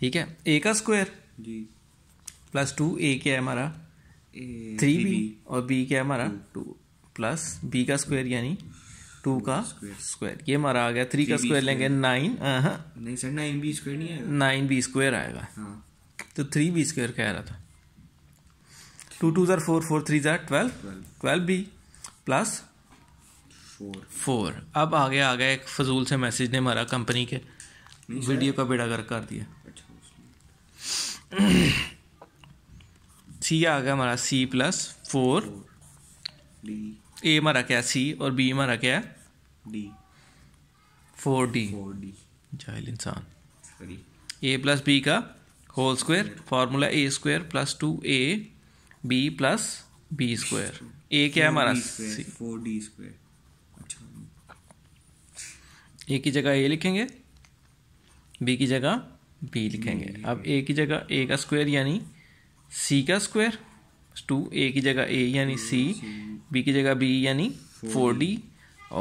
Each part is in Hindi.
ठीक है ए का स्क्वायर प्लस टू ए क्या है हमारा थ्री बी और बी क्या है हमारा टू प्लस बी का स्क्वायर यानी टू का स्क्वायर ये हमारा आ गया थ्री का स्क्वायर लेंगे नाइन uh-huh. नहीं सर नाइन बी स्क्वायर नहीं आएगा नाइन बी स्क्वायर आएगा हाँ। तो थ्री बी स्क्वायर कह रहा था टू टू जर फोर फोर थ्री ज़ार twelve twelve B plus four four अब आगे आ गया एक फजूल से मैसेज ने हमारा कंपनी के वीडियो का बेड़ा कर दिया सी आ गया हमारा सी प्लस फोर ए हमारा क्या सी और बी हमारा क्या D four D four D जाहिल इंसान ए प्लस बी का whole square formula A square plus two A B plus B square ए क्या है हमारा फोर डी स्क्वायर अच्छा ए की जगह ए लिखेंगे बी की जगह बी लिखेंगे अब ए की जगह ए का स्क्वायर यानी सी का स्क्वायर टू ए की जगह ए यानी सी बी की जगह बी यानी फोर डी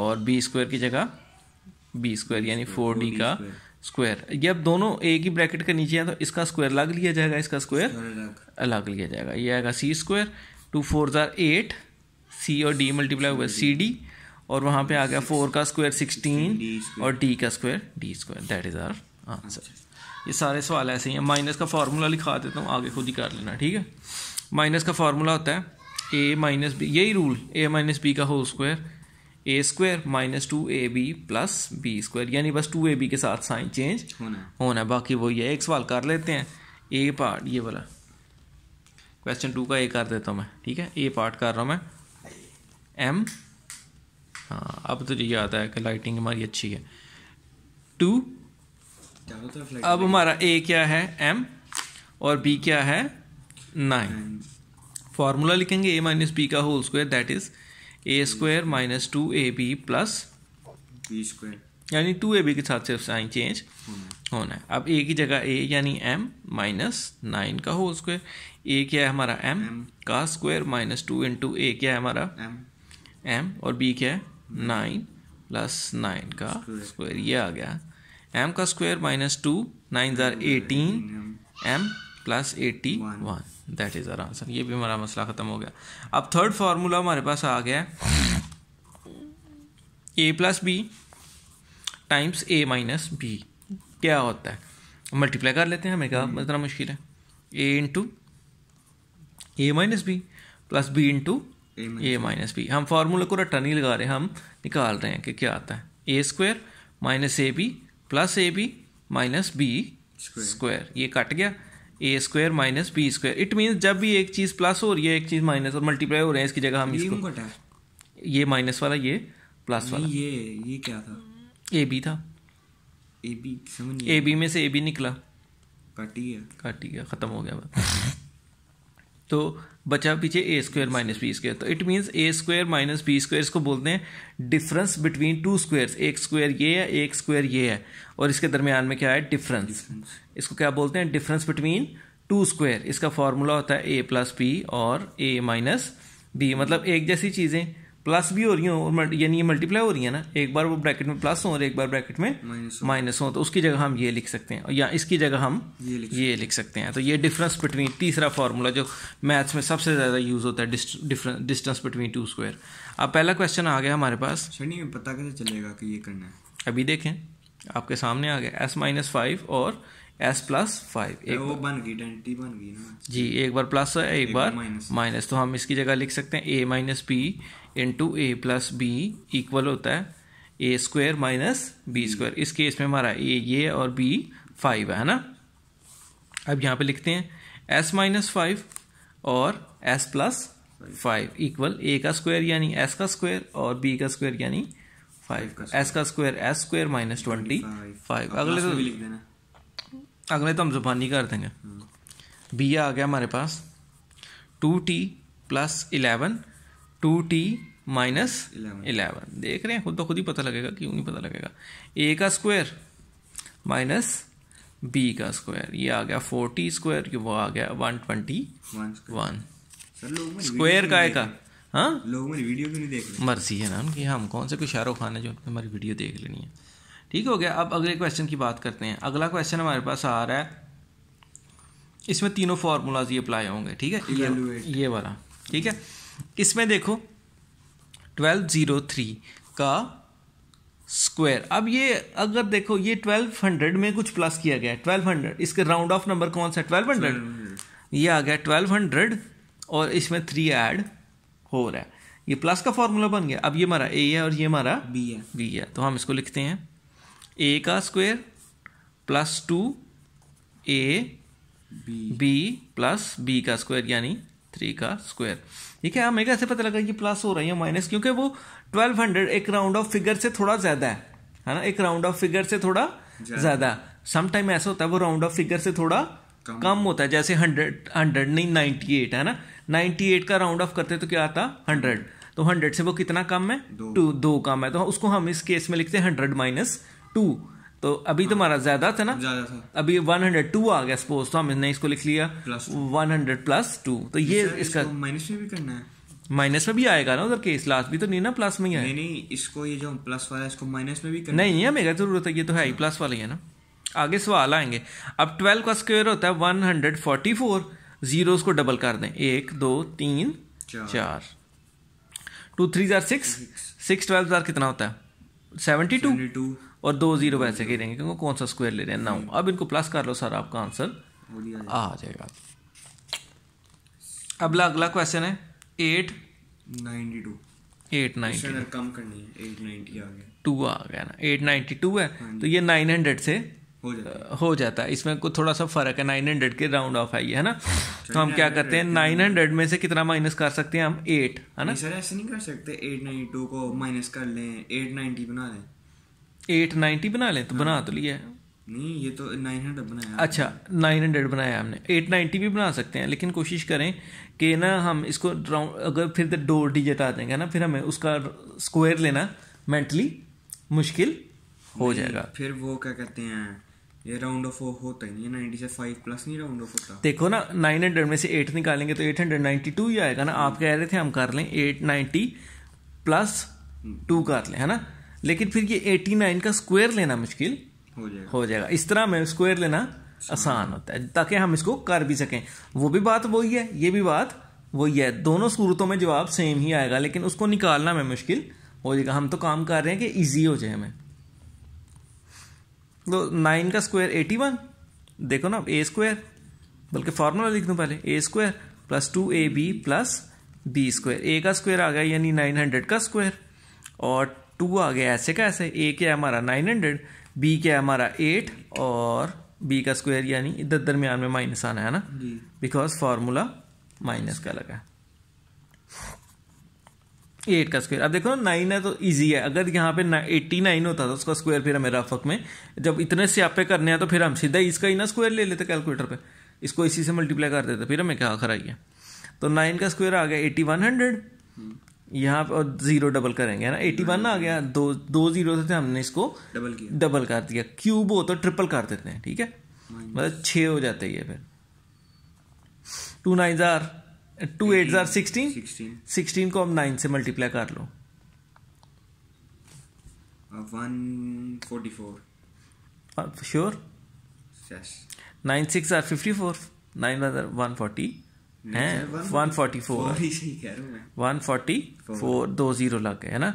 और बी स्क्वायर की जगह बी स्क्वायर यानी फोर डी का स्क्वायर ये अब दोनों ए की ब्रैकेट के नीचे हैं तो इसका स्क्वायर अलग लिया जाएगा इसका स्क्वायर अलग लिया जाएगा ये आएगा सी स्क्वायर टू फोर ज़ार एट सी और डी मल्टीप्लाई हुआ सी डी और वहाँ पे आ गया फोर का स्क्वायर सिक्सटीन और डी का square D square that is our answer ये सारे सवाल ऐसे ही हैं माइनस का फार्मूला लिखा देता हूँ आगे खुद ही कर लेना ठीक है माइनस का फार्मूला होता है ए माइनस बी यही रूल ए माइनस बी का whole square A square minus two A B plus B square यानी बस टू ए बी के साथ साइन चेंज होना है होना है बाकी वही है एक सवाल कर लेते हैं ए पार्ट ये वाला क्वेश्चन टू का ए कर देता हूँ मैं ठीक है ए पार्ट कर रहा हूँ मैं एम हाँ अब तो ये याद है कि लाइटिंग हमारी अच्छी है टू अब हमारा ए क्या है एम और बी क्या है नाइन फॉर्मूला लिखेंगे ए माइनस बी का whole square that is A square minus two A B plus B square यानी टू ए बी के साथ सिर्फ साइन चेंज होना है अब ए की जगह ए यानी एम माइनस नाइन का होल स्क्वायर ए क्या है हमारा एम का square minus two into A क्या है हमारा एम और बी क्या है नाइन प्लस नाइन का स्क्वायर ये आ गया एम का स्क्वायर माइनस टू नाइन ज़ार eighteen M plus eighty one that is our answer ये भी हमारा मसला ख़त्म हो गया अब थर्ड फार्मूला हमारे पास आ गया A plus B times A minus B क्या होता है मल्टीप्लाई कर लेते हैं हमें क्या इतना मुश्किल है A into A minus B plus B into A minus B हम फार्मूला को रट्टा नहीं लगा रहे हम निकाल रहे हैं कि क्या आता है A square minus A B plus A B minus B square ये कट गया A square minus B square it means जब भी एक चीज़ प्लस हो रही है एक चीज़ माइनस और मल्टीप्लाई हो रहे हैं इसकी जगह हम इसको ये माइनस वाला ये प्लस वाला ये ये क्या था ए बी था ए बी समझ ए बी में से ए बी निकला काटी ही गया काट गया ख़त्म हो गया बात तो बचा पीछे A square minus B square तो it means A square minus B square इसको बोलते हैं डिफरेंस बिटवीन टू स्क्वायर्स एक स्क्वायर ये है एक स्क्वायर ये है और इसके दरमियान में क्या है डिफरेंस इसको क्या बोलते हैं डिफरेंस बिटवीन टू स्क्वायर इसका फॉर्मूला होता है ए प्लस बी और ए माइनस बी मतलब एक जैसी चीज़ें प्लस भी हो रही हूँ और यानी ये मल्टीप्लाई हो रही है ना एक बार वो ब्रैकेट में प्लस हो और एक बार ब्रैकेट में माइनस हो तो उसकी जगह हम ये लिख सकते हैं या इसकी जगह हम ये लिख, ये लिख सकते हैं तो ये डिफरेंस बिटवीन तीसरा फार्मूला जो मैथ्स में सबसे ज़्यादा यूज़ होता है difference distance between two square अब पहला क्वेश्चन आ गया हमारे पास पता कैसे चलेगा कि ये करना है अभी देखें आपके सामने आ गया एस माइनस फाइव और एस प्लस फाइव एक वो बन गई डेंटी बन गई ना जी एक बार प्लस है एक, एक बार माइनस तो हम इसकी जगह लिख सकते हैं A minus B into A plus B equal होता है A square minus B square इस केस में हमारा ए ये और बी फाइव है ना अब यहाँ पे लिखते हैं एस माइनस फाइव और S plus five equal A का स्क्वायर यानी एस का स्क्वायर और बी का स्क्वायर यानी फाइव का एस का square S square minus twenty five अगले तो लिख देना अगले तो हम जुबानी कर देंगे बी आ गया हमारे पास two T plus eleven two T minus eleven देख रहे हैं खुद तो खुद ही पता लगेगा क्यों नहीं पता लगेगा ए का स्क्वायर माइनस बी का स्क्वायर ये आ गया फोर्टी स्क्वायर वो आ गया वन ट्वेंटी वन स्क्वायर का है का हाँ लोग मेरी वीडियो क्यों नहीं देख रहे मर्जी है ना उनकी हम कौन से कोई शाहरुख खान है जो हमारी वीडियो देख लेनी है ठीक हो गया अब अगले क्वेश्चन की बात करते हैं अगला क्वेश्चन हमारे पास आ रहा है इसमें तीनों फार्मूलाज ये अप्लाई होंगे ठीक है ये ये वाला ठीक है इसमें देखो ट्वेल्व ज़ीरो थ्री का स्क्वायर अब ये अगर देखो ये ट्वेल्व हंड्रेड में कुछ प्लस किया गया है ट्वेल्व हंड्रेड इसके राउंड ऑफ नंबर कौन सा ट्वेल्व हंड्रेड hmm. ये आ गया ट्वेल्व हंड्रेड और इसमें थ्री ऐड हो रहा है ये प्लस का फॉर्मूला बन गया अब ये हमारा ए है और ये हमारा बी है बी है तो हम इसको लिखते हैं ए का square plus two A B plus B का स्क्वायर यानी थ्री का स्क्वायर ठीक है हमें कैसे पता लगा कि प्लस हो रही है माइनस क्योंकि वो ट्वेल्व हंड्रेड एक राउंड ऑफ फिगर से थोड़ा ज़्यादा है है ना एक राउंड ऑफ फिगर से थोड़ा ज़्यादा समटाइम ऐसा होता है वो राउंड ऑफ फिगर से थोड़ा कम, होता है जैसे हंड्रेड हंड्रेड नहीं नाइन्टी एट है ना नाइन्टी एट का राउंड ऑफ करते तो क्या आता हंड्रेड तो हंड्रेड से वो कितना कम है टू दो कम है तो उसको हम इस केस में लिखते हैं हंड्रेड माइनस टू तो अभी हाँ, तुम्हारा ज्यादा था ना ज्यादा था अभी वन हंड्रेड टू आ गया सपोज तो हमने इसको लिख लिया वन हंड्रेड प्लस टू तो ये इसका माइनस में भी करना है माइनस में भी आएगा ना उधर केस लास्ट भी तो नहीं ना प्लस में ही नहीं नहीं इसको ये जो प्लस वाला है इसको माइनस में भी करना नहीं है मेरा जरूरत है ये तो है ही प्लस वाला ही है ना आगे सवाल आएंगे अब ट्वेल्व का स्क्वायर होता है one hundred forty four zero को डबल कर दें एक दो तीन चार two three are six six twelve are कितना होता है सेवेंटी टू और दो जीरो वैसे के रहेंगे क्योंकि कौन सा स्क्वायर ले रहे हैं नाउ अब इनको प्लस कर लो सर आपका आंसर आ जाएगा अगला अगला क्वेश्चन है eight ninety two eight ninety कम करनी है एट नाइन्टी आ गया टू आ गया ना एट नाइनटी टू है हाँ तो ये नाइन हंड्रेड से हो जाता, हो जाता है इसमें कुछ थोड़ा सा फर्क है नाइन हंड्रेड के राउंड ऑफ आई है ना तो हम क्या करते हैं नाइन हंड्रेड में से कितना माइनस कर सकते हैं हम एट है ना सर ऐसे नहीं कर सकते एट नाइन्टी टू को माइनस कर लें एट नाइनटी बना लें एट नाइनटी बना लें तो हाँ। बना तो लिया है नहीं ये तो नाइन हंड्रेड बनाया अच्छा नाइन हंड्रेड बनाया हमने एट नाइन्टी भी बना सकते हैं लेकिन कोशिश करें कि ना हम इसको राउंड अगर फिर दो डिजिट आ जाएंगे ना फिर हमें उसका स्क्वायर लेना मेंटली मुश्किल हो जाएगा फिर वो क्या कहते हैं ये राउंड ऑफ होता ही नहीं नाइनटी से फाइव प्लस नहीं राउंड ऑफ होता देखो ना नाइन हंड्रेड में से एट निकालेंगे तो एट हंड्रेड नाइनटी टू ही आएगा ना आप कह रहे थे हम कर लें एट नाइनटी प्लस टू कर लें है ना लेकिन फिर ये एटी नाइन का स्क्वायर लेना मुश्किल हो जाएगा हो जाएगा इस तरह में स्क्वायर लेना आसान होता है ताकि हम इसको कर भी सकें वो भी बात वही है ये भी बात वही है दोनों सूरतों में जवाब सेम ही आएगा लेकिन उसको निकालना में मुश्किल हो जाएगा हम तो काम कर रहे हैं कि ईजी हो जाए हमें तो नाइन का स्क्वायर एटी वन देखो ना ए स्क्वायर बल्कि फार्मूला लिख दूँ पहले a square plus two A B plus B square a का स्क्वायर आ गया यानी नाइन हंड्रेड का स्क्वायर और टू आ गया ऐसे का ऐसे ए क्या हमारा नाइन हंड्रेड बी क्या हमारा एट और बी का स्क्वायर यानी इधर दरमियान में माइनस आना है ना बिकॉज फार्मूला माइनस का लगा एट का स्क्वायर अब देखो ना नाइन है तो इजी है अगर यहाँ पे ना एट्टी नाइन होता तो उसका स्क्वायर फिर हमें रफक में जब इतने स्यापे करने हैं तो फिर हम सीधा इसका ही ना स्क्वायर ले लेते कैलकुलेटर पे इसको इसी से मल्टीप्लाई कर देते फिर हमें क्या खराई आइए तो नाइन का स्क्वायर आ गया एट्टी वन हंड्रेड यहाँ पर जीरो डबल करेंगे है ना एटी वन आ गया दो दो जीरो थे हमने इसको डबल किया डबल कर दिया क्यूब हो तो ट्रिपल कर देते हैं ठीक है मतलब छः हो जाते ये फिर two nine are two eight are sixteen sixteen को हम नाइन से मल्टीप्लाई कर लो one forty four sure nine six are fifty four nine one forty हैं one forty four one forty four दो जीरो लग गए है ना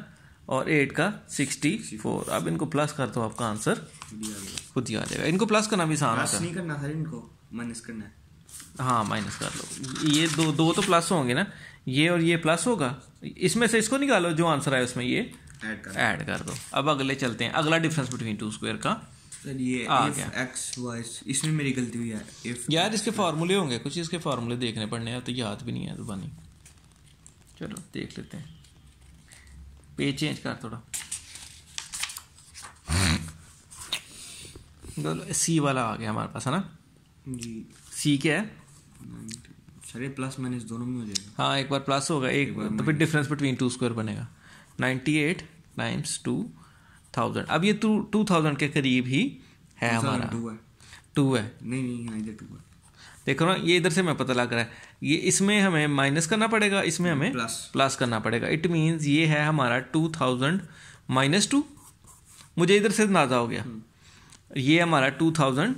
और एट का सिक्सटी फोर अब इनको प्लस कर दो आपका आंसर खुद ही आ जाएगा इनको प्लस करना भी आसान होता नहीं करना सर इनको माइनस करना है हाँ माइनस कर लो ये दो दो तो प्लस होंगे ना ये और ये प्लस होगा इसमें से इसको निकालो जो आंसर आया उसमें ये ऐड कर, कर दो अब अगले चलते हैं अगला डिफरेंस बिटवीन टू स्क्वायर का सर इसमें मेरी गलती हुई है इफ यार इसके फार्मूले होंगे कुछ इसके फार्मूले देखने पड़ने हैं तो याद भी नहीं है तो बनी चलो देख लेते हैं पेज चेंज कर थोड़ा सी वाला आ गया हमारे पास है ना जी सी क्या है सर प्लस माइनस दोनों में हो जाएगा हाँ एक बार प्लस होगा एक, एक बार तो फिर डिफरेंस बिटवीन टू स्क्वायर बनेगा ninety eight times two thousand अब ये टू टू थाउजेंड के करीब ही है हमारा टू है नहीं नहीं इधर टू है देखो ना ये इधर से मैं पता लग रहा है ये इसमें हमें माइनस करना पड़ेगा इसमें हमें प्लस प्लस करना पड़ेगा इट मीन्स ये है हमारा टू थाउजेंड माइनस टू मुझे इधर से अंदाजा हो गया हम्म। ये हमारा two thousand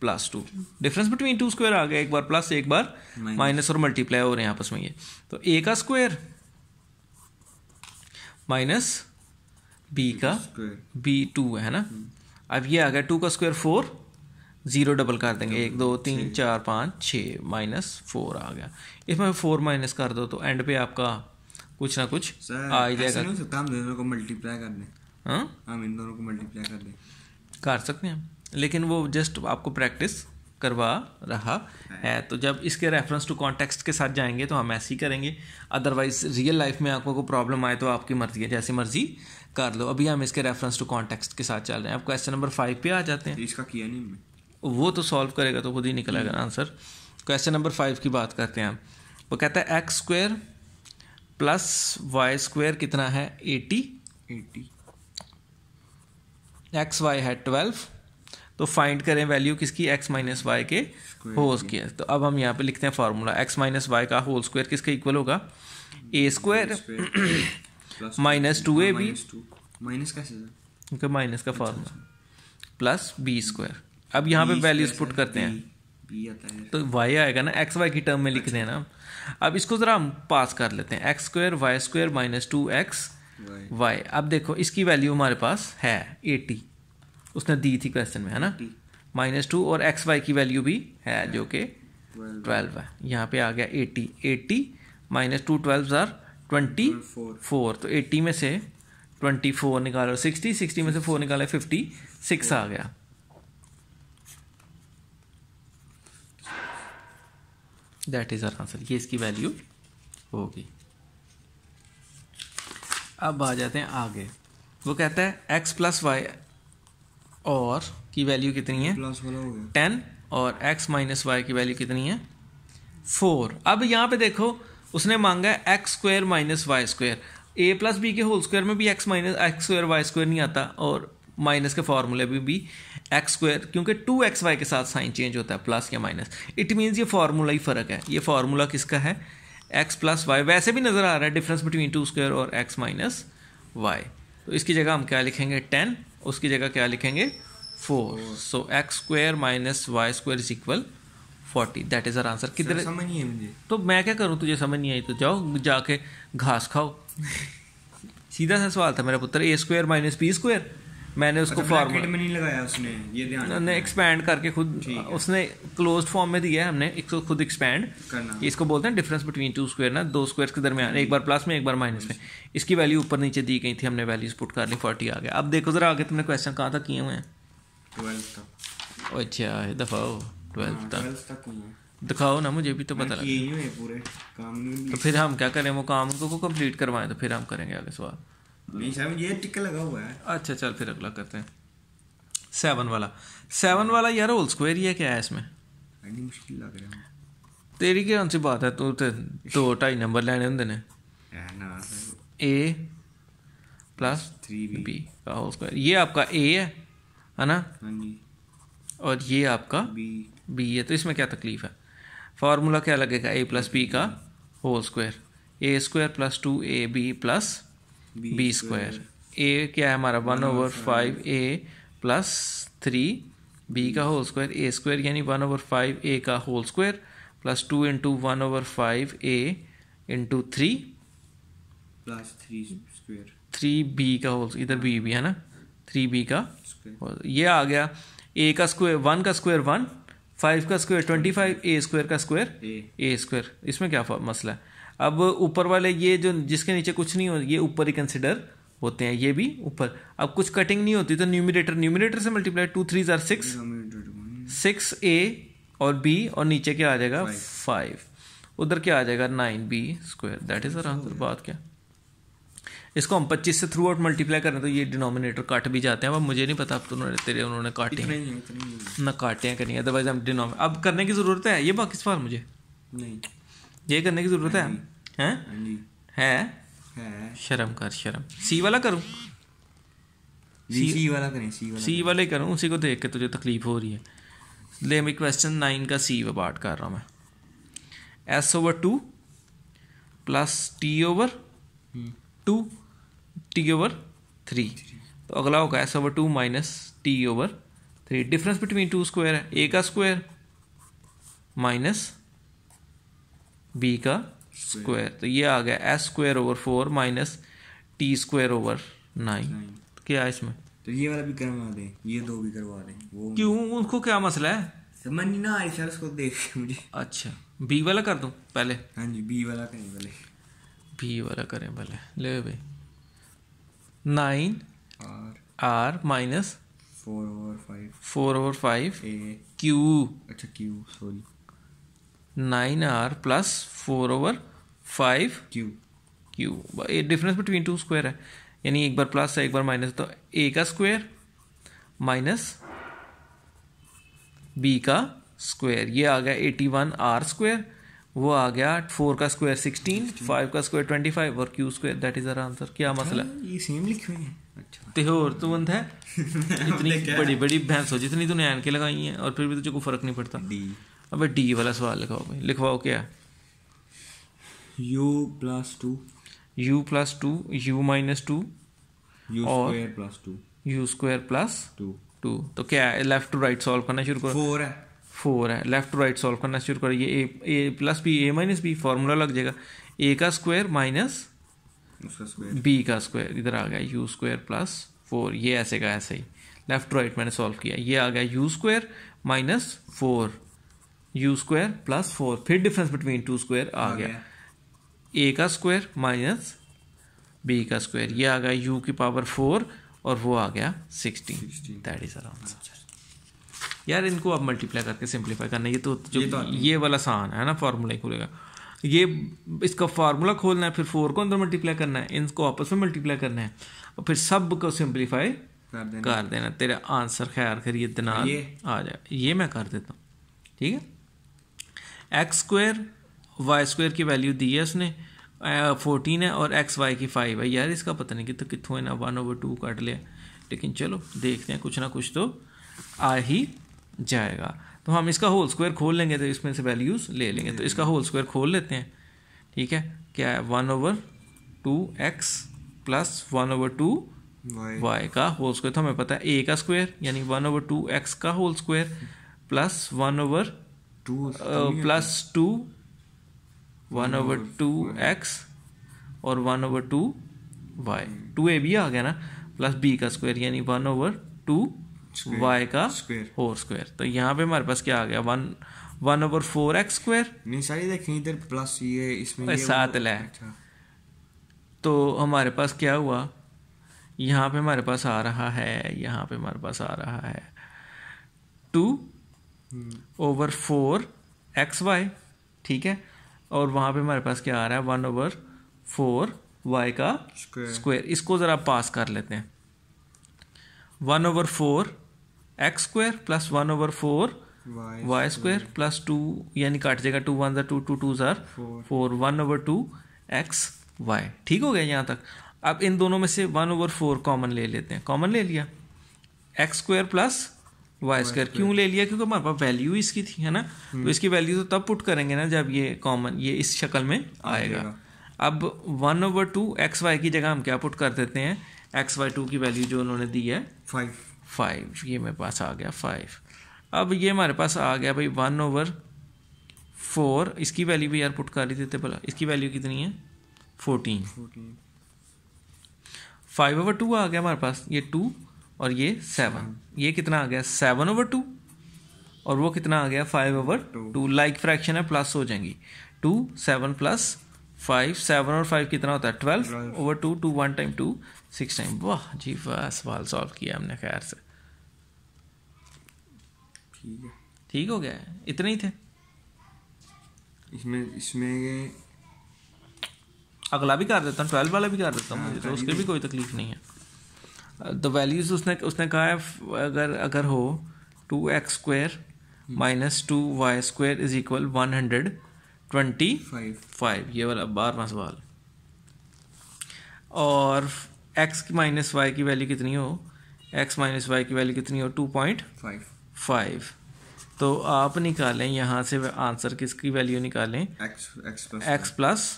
plus two difference between two square आ गया एक बार प्लस एक बार माइनस और मल्टीप्लाई हो रहे हैं आपस में ये तो ए का स्क्वायर माइनस बी का बी टू है ना hmm. अब ये आ गया टू का स्क्वायर फोर ज़ीरो डबल कर देंगे एक दो तीन चार पाँच छः माइनस फोर आ गया इसमें फोर माइनस कर दो तो एंड पे आपका कुछ ना कुछ आ जाएगा हम दोनों को मल्टीप्लाई कर दें हाँ हम इन दोनों को मल्टीप्लाई कर दें कर सकते हैं लेकिन वो जस्ट आपको प्रैक्टिस करवा रहा है तो जब इसके रेफरेंस टू कॉन्टेक्स्ट के साथ जाएंगे तो हम ऐसे ही करेंगे अदरवाइज रियल लाइफ में आपको कोई प्रॉब्लम आए तो आपकी मर्जी है जैसी मर्जी कर लो अभी हम इसके रेफरेंस टू कॉन्टेक्स्ट के साथ चल रहे हैं आप क्वेश्चन नंबर फाइव पे आ जाते हैं तो इसका किया नहीं वो तो सॉल्व करेगा तो खुद ही निकलेगा आंसर क्वेश्चन नंबर फाइव की बात करते हैं हम वो कहता है x square plus y square कितना है एटी एटी एक्स वाई है ट्वेल्व तो फाइंड करें वैल्यू किसकी एक्स माइनस वाई के होल स्क्वायर तो अब हम यहाँ पे लिखते हैं फार्मूला एक्स माइनस वाई का होल स्क्वायर किसका इक्वल होगा a square minus two A B minus का माइनस का फार्मूला प्लस बी स्क्वायर अब यहाँ पे वैल्यूज पुट करते हैं तो वाई आएगा ना एक्स वाई की टर्म में लिख अच्छा। देना अब इसको ज़रा हम पास कर लेते हैं x square y square minus two x y अब देखो इसकी वैल्यू हमारे पास है एटी उसने दी थी क्वेश्चन में है ना माइनस टू और एक्स वाई की वैल्यू भी है जो कि ट्वेल्व है यहाँ पे आ गया eighty eighty minus two twelve are twenty four तो एटी में से ट्वेंटी फोर निकालो सिक्सटी सिक्सटी में से फोर निकाले फिफ्टी सिक्स आ गया दैट इज़ आर आंसर ये इसकी वैल्यू होगी अब आ जाते हैं आगे वो कहता है एक्स प्लस वाई और की वैल्यू कितनी है टेन और एक्स माइनस वाई की वैल्यू कितनी है फोर अब यहाँ पे देखो उसने मांगा है x square minus y square a plus b के होल स्क्वायर में भी x minus x square y square नहीं आता और माइनस के फार्मूले में भी एक्स स्क्वायर क्योंकि टू एक्स वाई के साथ साइन चेंज होता है प्लस या माइनस इट मीन्स ये फार्मूला ही फ़र्क है ये फार्मूला किसका है एक्स प्लस वाई वैसे भी नज़र आ रहा है डिफरेंस बिटवीन टू स्क्वायर और एक्स माइनस वाई तो इसकी जगह हम क्या लिखेंगे टेन उसकी जगह क्या लिखेंगे four so x square minus y square is equal forty that is our answer किधर समझ नहीं है मुझे तो मैं क्या करूँ तुझे समझ नहीं आई तो जाओ जाके घास खाओ सीधा सा सवाल था मेरा पुत्र a square minus p square मैंने उसको फॉर्म मतलब में नहीं लगाया उसने ये ध्यान उन्होंने एक्सपैंड करके खुद उसने क्लोज फॉर्म में दिया है हमने इसको खुद एक्सपैंड करना इसको बोलते हैं डिफरेंस बिटवीन टू स्क्वायर ना दो स्क्वायर के दरमियान एक बार प्लस में एक बार माइनस में इसकी वैल्यू ऊपर नीचे दी गई थी हमने वैल्यूज पुट कर ली फोर्टी आ गया अब देखो जरा आगे तुमने क्वेश्चन कहाँ तक किए हुए हैं अच्छा हाँ, तक अच्छा दफाओ ट्वेल्थ तक दिखाओ ना मुझे भी तो पता लगे पूरे काम तो फिर हम क्या करें वो काम उनको कंप्लीट करवाएं तो फिर हम करेंगे आगे सवाल ये टिक लगा हुआ है अच्छा चल फिर अगला करते हैं सेवन वाला सेवन वाला यार होल स्क्वायर ये क्या है इसमें मुश्किल लग रहा तेरी क्या सी बात है तू तो दो ढाई नंबर लेने होंगे ने ए प्लस थ्री बी का होल स्क्वायर ये आपका ए है है ना हाँ और ये आपका बी बी है तो इसमें क्या तकलीफ है फार्मूला क्या लगेगा ए प्लस बी का whole square A square plus two A B plus B square ए क्या है हमारा one over five a plus three b का होल स्क्वायर ए स्क्वायर यानी वन ओवर फाइव ए का whole square plus two into one over five a into three plus three square three b का होल इधर बी भी है ना थ्री बी का ये आ गया ए का स्क्वायर वन का स्क्वायर वन फाइव का square twenty five a square का स्क्वायर ए स्क्वायर इसमें क्या मसला है अब ऊपर वाले ये जो जिसके नीचे कुछ नहीं हो ये ऊपर ही कंसिडर होते हैं ये भी ऊपर अब कुछ कटिंग नहीं होती तो न्यूमिनेटर न्यूमिनेटर से multiply two three are six six a और बी और नीचे क्या आ जाएगा फाइव उधर क्या आ जाएगा nine b square that is answer बात क्या इसको हम पच्चीस से थ्रू आउट मल्टीप्लाई करें तो ये डिनोमिनेटर काट भी जाते हैं अब मुझे नहीं पता अब तो उन्होंने तेरे उन्होंने काटे न ना काटे हैं करनी अदरवाइज हम डिनोम अब करने की ज़रूरत है ये बाकी सवाल मुझे नहीं ये करने की ज़रूरत है हैं हाँ है है शर्म कर शर्म सी वाला करूं सी, सी वाला करें सी वाला सी वाले करूं उसी को देख के तुझे तकलीफ हो रही है इसलिए मैं क्वेश्चन नाइन का सी पार्ट कर रहा मैं s over two plus t over two t over three तो अगला होगा s over two minus t over three difference between two square है ए का स्क्वायर माइनस बी का स्क्वायर तो ये आ गया s square over four minus t square over nine क्या है इसमें तो ये वाला भी करवा दें ये दो भी करवा दें क्यों उनको क्या मसला है समझ नहीं ना आई सर उसको देख मुझे अच्छा बी वाला कर दूं पहले हाँ जी बी वाला करें पहले बी वाला करें पहले ले भाई nine r r minus four over five four over five q अच्छा q sorry nine r plus four over five q q ये डिफरेंस बिटवीन टू स्क्वायर है यानी एक बार प्लस है एक बार माइनस तो ए का स्क्वायर माइनस बी का स्क्वायर ये आ गया एटी वन आर स्क्वायर वो आ गया फोर का स्क्वायर सिक्सटीन फाइव का स्क्वायर ट्वेंटी फाइव और q square that is our answer क्या अच्छा, मसला ये सेम लिखे हुए हैं अच्छा और तू तो बंद है इतनी बड़ी बड़ी भैंस हो जितनी तूने आन के लगाई है और फिर भी तुझे को फर्क नहीं पड़ता अब डी वाला सवाल लिखवाओ भाई लिखवाओ क्या u plus two u plus two u minus two square plus two u square plus two two तो क्या है लेफ्ट टू राइट सॉल्व करना शुरू करो फोर है फोर है लेफ्ट टू राइट सॉल्व करना शुरू करो ये a a plus b a minus b formula लग जाएगा ए का स्क्वायर माइनस बी का स्क्वायर इधर आ गया यू स्क्वायर प्लस फोर ये ऐसे का ऐसे ही लेफ्ट टू राइट मैंने सॉल्व किया ये आ गया u square minus four u square plus four फिर डिफरेंस बिटवीन टू स्क्वायर आ गया ए का स्क्वायर माइनस बी का स्क्वायर ये आ गया यू की पावर फोर और वो आ गया सिक्सटीन दैट इज आंसर यार इनको अब मल्टीप्लाई करके सिंप्लीफाई करना ये तो जो ये, तो ये वाला आसान है ना फार्मूला ही खुलेगा ये इसका फार्मूला खोलना है फिर फोर को अंदर मल्टीप्लाई करना है इनको आपस में मल्टीप्लाई करना है और फिर सब को सिंप्लीफाई कर देना, तेरा आंसर खैर खैर ये इतना आ जाए ये मैं कर देता हूँ ठीक है एक्स स्क्वायर वाई स्क्वायर की वैल्यू दी है उसने फोर्टीन है और एक्स वाई की फाइव है यार इसका पता नहीं कि तो कितों है ना वन ओवर टू काट लिया लेकिन चलो देखते हैं कुछ ना कुछ तो आ ही जाएगा तो हम इसका होल स्क्वायर खोल लेंगे तो इसमें से वैल्यूज़ ले लेंगे तो इसका होल स्क्वायर खोल लेते हैं ठीक है क्या है one over two x plus one over two y का होल स्क्वायर तो हमें पता है ए का स्क्वायर यानी वन ओवर टू एक्स का whole square plus one over two plus two one over two x और one over two y two a भी आ गया ना प्लस बी का स्क्वायर यानी वन ओवर टू वाई का होल स्क्वायर तो यहाँ पे हमारे पास क्या आ गया one one over four x square नहीं सारी देखें इधर प्लस ये इसमें सात लै अच्छा। तो हमारे पास क्या हुआ यहाँ पे हमारे पास आ रहा है यहाँ पे हमारे पास आ रहा है two over four x y ठीक है और वहां पे हमारे पास क्या आ रहा है वन ओवर फोर वाई का स्क्वायर इसको ज़रा पास कर लेते हैं one over four x square plus one over four y square plus two यानी काट जाएगा two one are two two two are four one over two x y ठीक हो गया यहाँ तक अब इन दोनों में से वन ओवर फोर कॉमन ले लेते हैं कॉमन ले लिया x square plus y square क्यों ले लिया क्योंकि हमारे पास वैल्यू इसकी थी है ना हम्म। तो इसकी वैल्यू तो तब पुट करेंगे ना जब ये कॉमन ये इस शक्ल में आएगा अब one over two x y की जगह हम क्या पुट कर देते हैं एक्स वाई टू की वैल्यू जो उन्होंने दी है फाइव फाइव ये मेरे पास आ गया फाइव अब ये हमारे पास आ गया भाई वन ओवर फोर इसकी वैल्यू भी यार पुट कर ही देते भला इसकी वैल्यू कितनी है फोर्टीन फाइव ओवर टू आ गया हमारे पास ये टू और ये सेवन ये कितना आ गया सेवन ओवर टू और वो कितना आ गया five over two like fraction है प्लस हो जाएंगी two seven plus five seven और फाइव कितना होता है twelve over two two one time two six time वाह जी वाह सवाल सॉल्व किया हमने खैर से ठीक हो गया इतने ही थे इसमें इसमें अगला भी कर देता हूँ ट्वेल्व वाला भी कर देता हूँ हाँ, मुझे तो उसके भी कोई तकलीफ नहीं है द वैल्यूज उसने उसने कहा है अगर अगर हो two x square minus two y square is equal one hundred twenty five ये वाला बारहवा सवाल और एक्स की माइनस वाई की वैल्यू कितनी हो एक्स माइनस वाई की वैल्यू कितनी हो टू पॉइंट फाइव तो आप निकालें यहाँ से आंसर किसकी वैल्यू निकालें एक्स एक्स प्लस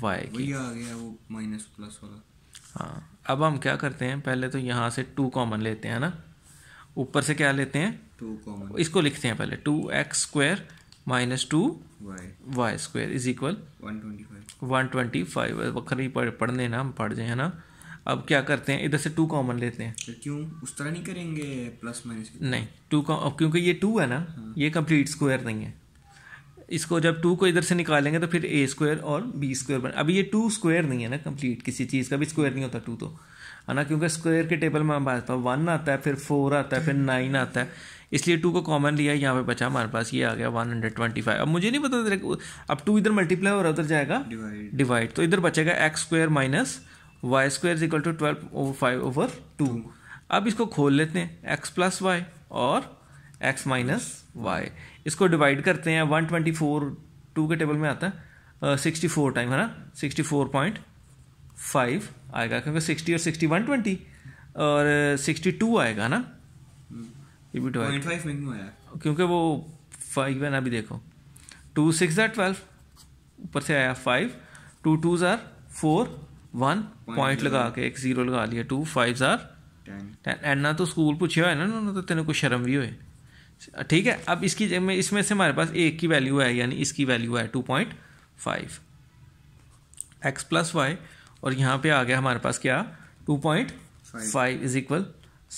वाई की आ गया वो माइनस प्लस वाला हाँ अब हम क्या करते हैं पहले तो यहाँ से टू कॉमन लेते हैं ना ऊपर से क्या लेते हैं टू कॉमन इसको लिखते हैं पहले two x square minus two y square is equal one twenty five वक्री पढ़ने ना हम पढ़ जाए है ना अब क्या करते हैं इधर से टू कॉमन लेते हैं क्यों उस तरह नहीं करेंगे प्लस माइनस नहीं टू क्योंकि ये टू है ना हाँ। ये कंप्लीट स्क्वायर नहीं है इसको जब टू को इधर से निकालेंगे तो फिर ए स्क्वायर और बी स्क्वायर बन अभी ये टू स्क्वायर नहीं है ना कंप्लीट किसी चीज़ का भी स्क्वायर नहीं होता टू तो है ना क्योंकि स्क्वायर के टेबल में हमारे पास वन आता है फिर फोर आता है फिर नाइन आता है इसलिए टू को कॉमन लिया यहाँ पे बचा हमारे पास ये आ गया वन हंड्रेड ट्वेंटी फाइव अब मुझे नहीं पता अब टू इधर मल्टीप्लाई और उधर जाएगा डिवाइड तो इधर बचेगा x square minus y square equal two twelve over five over two अब इसको खोल लेते हैं एक्स प्लस वाई और एक्स माइनस वाई इसको डिवाइड करते हैं वन ट्वेंटी फोर टू के टेबल में आता है सिक्सटी फोर टाइम है ना सिक्सटी फोर पॉइंट फाइव आएगा क्योंकि सिक्सटी और सिक्सटी वन ट्वेंटी और सिक्सटी टू आएगा ना ये भी डिवाइड क्योंकि वो फाइव है ना अभी देखो टू सिक्स आर ट्वेल्व ऊपर से आया five two two are four one point लगा के एक जीरो लगा लिया two five are ten and ना तो स्कूल पूछे हुआ है ना उन्होंने तो तेने कुछ शर्म भी हुए ठीक है अब इसकी में इसमें से हमारे पास ए की वैल्यू है यानी इसकी वैल्यू है two point five x plus y और यहाँ पे आ गया हमारे पास क्या two point five is equal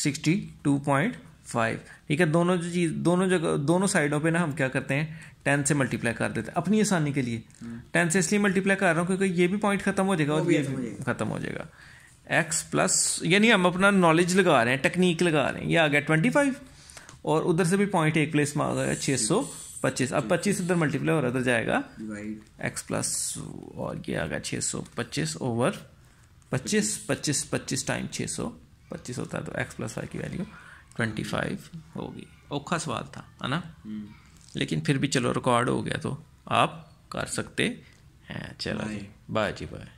sixty two point five ठीक है दोनों जो चीज़ दोनों जगह दोनों साइडों पे ना हम क्या करते हैं टेन से मल्टीप्लाई कर देते हैं अपनी आसानी के लिए टेन हम्म। से इसलिए मल्टीप्लाई कर रहा हूँ क्योंकि ये भी पॉइंट खत्म हो जाएगा और ये भी खत्म हो जाएगा एक्स प्लस यानी हम अपना नॉलेज लगा रहे हैं टेक्निक लगा रहे हैं ये आ गया ट्वेंटी फाइव और उधर से भी पॉइंट एक प्लेस में आ गया छः सौ पच्चीस अब पच्चीस इधर मल्टीप्लाई और इधर जाएगा एक्स प्लस और ये आ गया छः सौ पच्चीस ओवर पच्चीस पच्चीस पच्चीस टाइम छः सौ पच्चीस होता है तो एक्स प्लस वाई की वैल्यू ट्वेंटी फाइव होगी औखा सवाल था है ना हम्म। लेकिन फिर भी चलो रिकॉर्ड हो गया तो आप कर सकते हैं चलो बाय जी बाय